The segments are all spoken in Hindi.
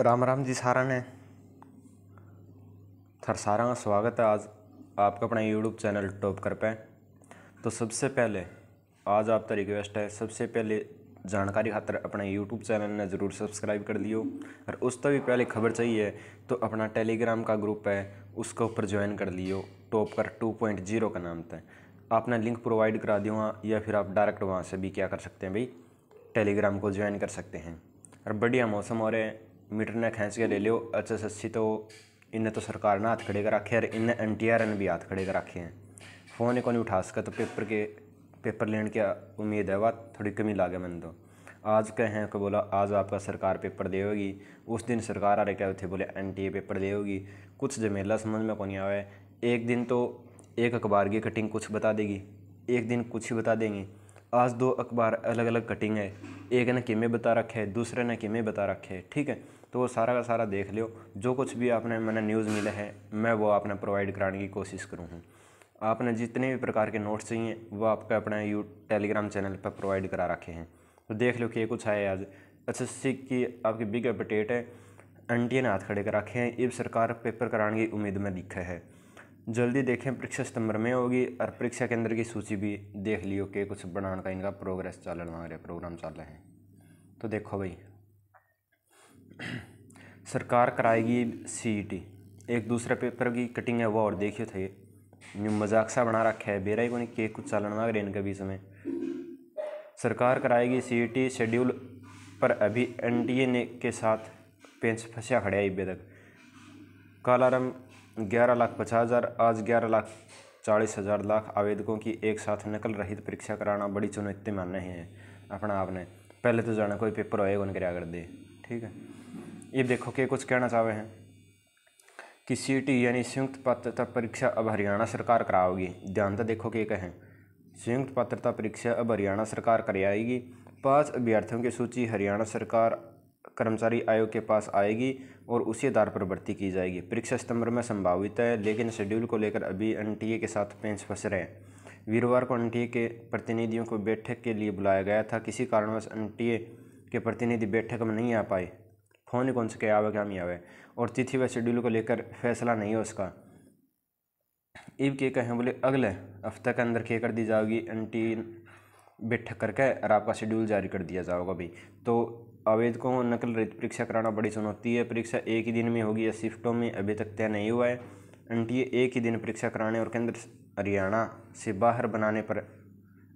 राम राम जी सारा ने थर सारा का स्वागत है आज आपका अपना यूट्यूब चैनल टॉप कर पे तो सबसे पहले आज आपका रिक्वेस्ट है सबसे पहले जानकारी खातर अपने यूट्यूब चैनल ने ज़रूर सब्सक्राइब कर लियो और उस तो भी पहले खबर चाहिए तो अपना टेलीग्राम का ग्रुप है उसके ऊपर ज्वाइन कर लियो टॉप कर टू पॉइंट जीरो का नाम था आपने लिंक प्रोवाइड करा दूँगा या फिर आप डायरेक्ट वहाँ से भी क्या कर सकते हैं भाई टेलीग्राम को ज्वाइन कर सकते हैं और बढ़िया मौसम हो रहे हैं मीटर ने खेच के ले लियो एच एस एस सी तो इन्हें तो सरकार ने हाथ खड़े कर रखे और इन्हें एन टी आर ने भी हाथ खड़े कर रखे हैं फ़ोन ही को नहीं उठा सका तो पेपर के पेपर लेने की उम्मीद है वह थोड़ी कमी ला गया मैंने तो आज कहें को बोला आज आपका सरकार पेपर देगी उस दिन सरकार आ रहे क्या थे बोले एन टी ए पेपर देगी कुछ झमेला समझ में को नहीं आया एक दिन तो एक अखबार की कटिंग कुछ बता देगी एक दिन कुछ ही बता देंगी आज दो अखबार अलग अलग कटिंग है एक ने किमें बता रखे है दूसरे ने किमें बता रखे है ठीक है तो वो सारा का सारा देख लियो जो कुछ भी आपने मैंने न्यूज़ मिला है मैं वो आपने प्रोवाइड कराने की कोशिश करूँ आपने जितने भी प्रकार के नोट्स चाहिए वो आपका अपने यू टेलीग्राम चैनल पर प्रोवाइड करा रखे हैं तो देख लो कि ये कुछ है आज एस अच्छा, एस की आपकी बिग अपडेट है एन ने हाथ खड़े कर रखे हैं इब सरकार पेपर कराने की उम्मीद में दिखा है जल्दी देखें परीक्षा सितंबर में होगी और परीक्षा केंद्र की सूची भी देख लियो के कुछ बनाने का इनका प्रोग्रेस चल रहा है प्रोग्राम चल रहे हैं तो देखो भाई सरकार कराएगी सीईटी e एक दूसरे पेपर की कटिंग है वो और देखियो थे न्यू मजाक सा बना रखा है बेरा ही को नहीं के कुछ चलन मांग रहे इनके बीच में सरकार कराएगी सीईटी शेड्यूल e पर अभी एनडीए ने के साथ पेंच फंसा खड़े है इबे तक कालाराम ग्यारह लाख पचास हज़ार आज ग्यारह लाख चालीस हज़ार लाख आवेदकों की एक साथ नकल रहित परीक्षा कराना बड़ी चुनौती रहे हैं अपना आपने पहले तो जाना कोई पेपर होएगा उनके कर दे ठीक है ये देखो कि कुछ कहना चाहे हैं कि सी टी e यानी संयुक्त पात्रता परीक्षा अब हरियाणा सरकार कराओगी ध्यान तो देखो कि कहें संयुक्त पात्रता परीक्षा अब हरियाणा सरकार कराएगी पाँच अभ्यर्थियों की सूची हरियाणा सरकार कर्मचारी आयोग के पास आएगी और उसी आधार पर भर्ती की जाएगी परीक्षा सितंबर में संभावित है लेकिन शेड्यूल को लेकर अभी एन के साथ पेंच फंस रहे हैं वीरवार को एन के प्रतिनिधियों को बैठक के लिए बुलाया गया था किसी कारणवश एन के प्रतिनिधि बैठक में नहीं आ पाए फोन कौन से क्या आवे क्या नहीं आवे और तिथि व शेड्यूल को लेकर फैसला नहीं हो उसका इब के कहें बोले अगले हफ्ते के अंदर क्या कर दी जाएगी एन बैठक करके और आपका शेड्यूल जारी कर दिया जाएगा भाई तो आवेदकों को नकल रहित परीक्षा कराना बड़ी चुनौती है परीक्षा एक ही दिन में होगी या शिफ्टों में अभी तक तय नहीं हुआ है एन एक ही दिन परीक्षा कराने और केंद्र हरियाणा से बाहर बनाने पर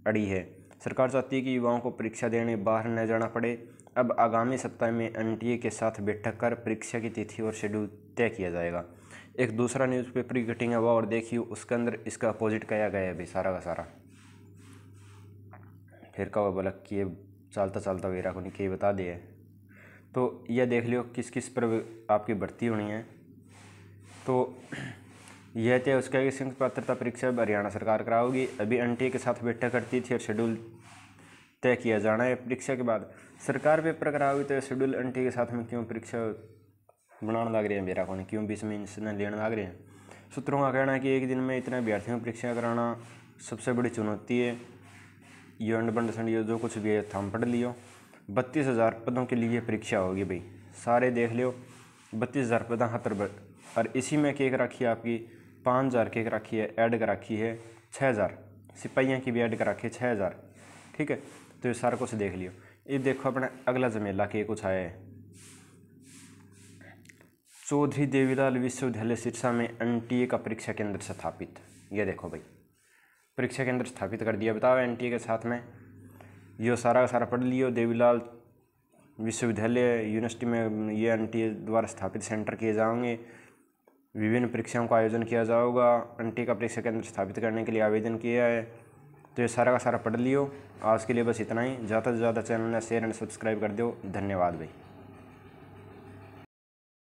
अड़ी है सरकार चाहती है कि युवाओं को परीक्षा देने बाहर न जाना पड़े अब आगामी सप्ताह में एन के साथ बैठक कर परीक्षा की तिथि और शेड्यूल तय किया जाएगा एक दूसरा न्यूज़पेपर की कटिंग हुआ और देखिए उसके अंदर इसका अपोजिट किया गया है अभी सारा का सारा फिर कहा वह बलक किए चलता चलता वगैरह को निकल बता दिया तो यह देख लियो किस किस पर आपकी भर्ती होनी है तो यह थे उसका संयुक्त पात्रता परीक्षा हरियाणा सरकार कराओगी अभी एन के साथ बैठक करती थी और शेड्यूल तय किया जाना है परीक्षा के बाद सरकार पेपर कराओगी तो शेड्यूल एन के साथ में क्यों परीक्षा बनाने लग रहे हैं मेरा कौन क्यों बीस में इंसने लेने लग रहे हैं सूत्रों का कहना है कि एक दिन में इतने अभ्यर्थियों की परीक्षा कराना सबसे बड़ी चुनौती है ये वन परसेंट जो कुछ भी है थम पढ़ लियो बत्तीस हज़ार पदों के लिए परीक्षा होगी भाई सारे देख लियो बत्तीस हज़ार पदा हतर और इसी में केक रखी है आपकी पाँच हज़ार केक रखी है ऐड कर रखी है छः हज़ार सिपाहियाँ की भी ऐड कर रखी है छः हज़ार ठीक है तो ये सारा कुछ देख लियो ये देखो अपना अगला जमेला के कुछ आया है चौधरी देवीलाल विश्वविद्यालय सिरसा में एन टी ए का परीक्षा केंद्र स्थापित ये देखो भाई परीक्षा केंद्र स्थापित कर दिया बताओ एनटीए के साथ में यो सारा का सारा पढ़ लियो देवीलाल विश्वविद्यालय यूनिवर्सिटी में ये एनटीए द्वारा स्थापित सेंटर किए जाएंगे विभिन्न परीक्षाओं का आयोजन किया जाएगा एनटीए का परीक्षा केंद्र स्थापित करने के लिए आवेदन किया है तो ये सारा का सारा पढ़ लियो आज के लिए बस इतना ही ज़्यादा से ज़्यादा चैनल ने शेयर एंड सब्सक्राइब कर दो धन्यवाद भाई